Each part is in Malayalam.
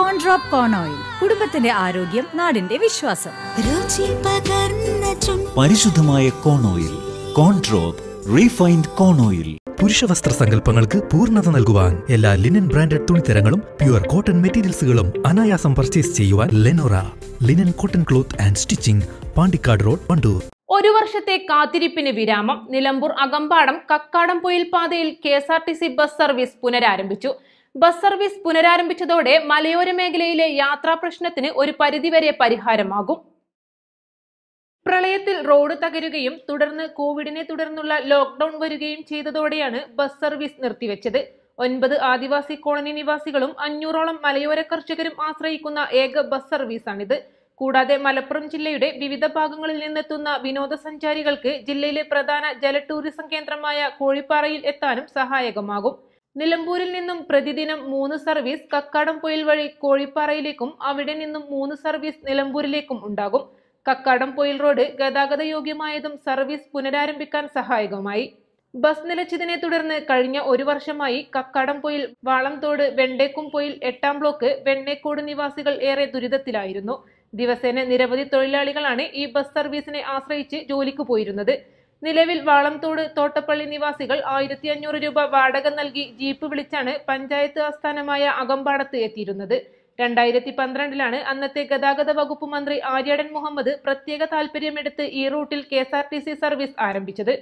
കോൺ ഡ്രോപ്പ് കോൺ ഓയിൽ കുടുംബത്തിന്റെ ആരോഗ്യം നാടിന്റെ വിശ്വാസം പരിശുദ്ധമായ corn oil corn drop refined corn oil പുരുഷ വസ്ത്ര സങ്കല്പങ്ങൾക്ക് പൂർണ്ണത നൽകുവാൻ എല്ലാ ലിനൻ ബ്രാൻഡഡ് തുണിത്തരങ്ങളും പ്യുവർ കോട്ടൺ മെറ്റീരിയൽസുകളും അനായാസം പർച്ചേസ് ചെയ്യുവാൻ Lenora linen cotton cloth and stitching Pandikkad road Wandoor ഒരു വർഷത്തെ കാത്തിരിപ്പിന് വിരാമം നിലമ്പൂർ അകമ്പാടം കക്കാടംപൊയിൽ പാതയിൽ K S R T C bus service പുനരാരംഭിച്ചു ബസ് സർവീസ് പുനരാരംഭിച്ചതോടെ മലയോര മേഖലയിലെ യാത്രാ പ്രശ്നത്തിന് ഒരു പരിധിവരെ പരിഹാരമാകും പ്രളയത്തിൽ റോഡ് തകരുകയും തുടർന്ന് കോവിഡിനെ തുടർന്നുള്ള ലോക്ക്ഡൌൺ വരികയും ചെയ്തതോടെയാണ് ബസ് സർവീസ് നിർത്തിവെച്ചത് ഒൻപത് ആദിവാസി കോളനി നിവാസികളും അഞ്ഞൂറോളം മലയോര കർഷകരും ആശ്രയിക്കുന്ന ഏക ബസ് സർവീസാണിത് കൂടാതെ മലപ്പുറം ജില്ലയുടെ വിവിധ ഭാഗങ്ങളിൽ നിന്നെത്തുന്ന വിനോദസഞ്ചാരികൾക്ക് ജില്ലയിലെ പ്രധാന ജല ടൂറിസം കേന്ദ്രമായ കോഴിപ്പാറയിൽ എത്താനും സഹായകമാകും നിലമ്പൂരിൽ നിന്നും പ്രതിദിനം മൂന്ന് സർവീസ് കക്കാടംപൊയിൽ വഴി കോഴിപ്പാറയിലേക്കും അവിടെ നിന്നും മൂന്ന് സർവീസ് നിലമ്പൂരിലേക്കും ഉണ്ടാകും കക്കാടംപൊയിൽ റോഡ് ഗതാഗത യോഗ്യമായതും സർവീസ് പുനരാരംഭിക്കാൻ സഹായകമായി ബസ് നിലച്ചതിനെ തുടർന്ന് കഴിഞ്ഞ ഒരു വർഷമായി കക്കാടംപൊയിൽ വാളംതോട് പൊയിൽ എട്ടാം ബ്ലോക്ക് വെണ്ണേക്കോട് നിവാസികൾ ഏറെ ദുരിതത്തിലായിരുന്നു ദിവസേന നിരവധി തൊഴിലാളികളാണ് ഈ ബസ് സർവീസിനെ ആശ്രയിച്ച് ജോലിക്ക് പോയിരുന്നത് നിലവിൽ വാളംതോട് തോട്ടപ്പള്ളി നിവാസികൾ ആയിരത്തി അഞ്ഞൂറ് രൂപ വാടക നൽകി ജീപ്പ് വിളിച്ചാണ് പഞ്ചായത്ത് ആസ്ഥാനമായ അകമ്പാടത്ത് എത്തിയിരുന്നത് രണ്ടായിരത്തി പന്ത്രണ്ടിലാണ് അന്നത്തെ ഗതാഗത വകുപ്പ് മന്ത്രി ആര്യാടൻ മുഹമ്മദ് പ്രത്യേക താൽപര്യമെടുത്ത് ഈ റൂട്ടിൽ K S R T C service ആരംഭിച്ചത്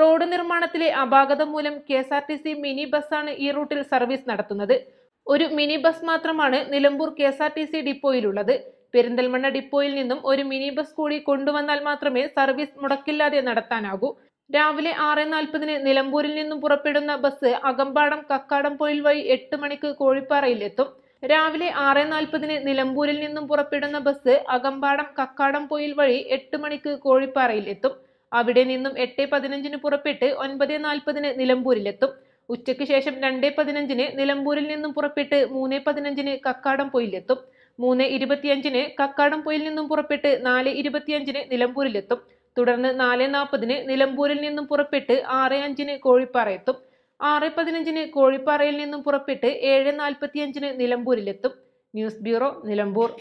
റോഡ് നിർമ്മാണത്തിലെ അപാകതം മൂലം K S R T C mini ബസ്സാണ് ഈ റൂട്ടിൽ സർവീസ് നടത്തുന്നത് ഒരു മിനി ബസ് മാത്രമാണ് Nilambur K S R T C ഡിപ്പോയിലുള്ളത് പെരിന്തൽമണ്ണ ഡിപ്പോയിൽ നിന്നും ഒരു മിനി ബസ് കൂടി കൊണ്ടുവന്നാൽ മാത്രമേ സർവീസ് മുടക്കില്ലാതെ നടത്താനാകൂ രാവിലെ ആറ് നാൽപ്പതിന് നിലമ്പൂരിൽ നിന്നും പുറപ്പെടുന്ന ബസ് അകമ്പാടം പോയിൽ വഴി എട്ട് മണിക്ക് കോഴിപ്പാറയിലെത്തും രാവിലെ ആറ് നാൽപ്പതിന് നിലമ്പൂരിൽ നിന്നും പുറപ്പെടുന്ന ബസ് അകമ്പാടം പോയിൽ വഴി എട്ട് മണിക്ക് കോഴിപ്പാറയിലെത്തും അവിടെ നിന്നും എട്ട് പതിനഞ്ചിന് പുറപ്പെട്ട് ഒൻപത് നാൽപ്പതിന് നിലമ്പൂരിലെത്തും ഉച്ചയ്ക്ക് ശേഷം രണ്ട് പതിനഞ്ചിന് നിലമ്പൂരിൽ നിന്നും പുറപ്പെട്ട് മൂന്ന് പതിനഞ്ചിന് പോയിലെത്തും മൂന്ന് ഇരുപത്തിയഞ്ചിന് കക്കാടംപൊയിൽ നിന്നും പുറപ്പെട്ട് നാല് ഇരുപത്തിയഞ്ചിന് നിലമ്പൂരിലെത്തും തുടർന്ന് നാല് നാൽപ്പതിന് നിലമ്പൂരിൽ നിന്നും പുറപ്പെട്ട് ആറ് അഞ്ചിന് കോഴിപ്പാറ എത്തും ആറ് പതിനഞ്ചിന് കോഴിപ്പാറയിൽ നിന്നും പുറപ്പെട്ട് ഏഴ് നാൽപ്പത്തിയഞ്ചിന് നിലമ്പൂരിലെത്തും ന്യൂസ് ബ്യൂറോ നിലമ്പൂർ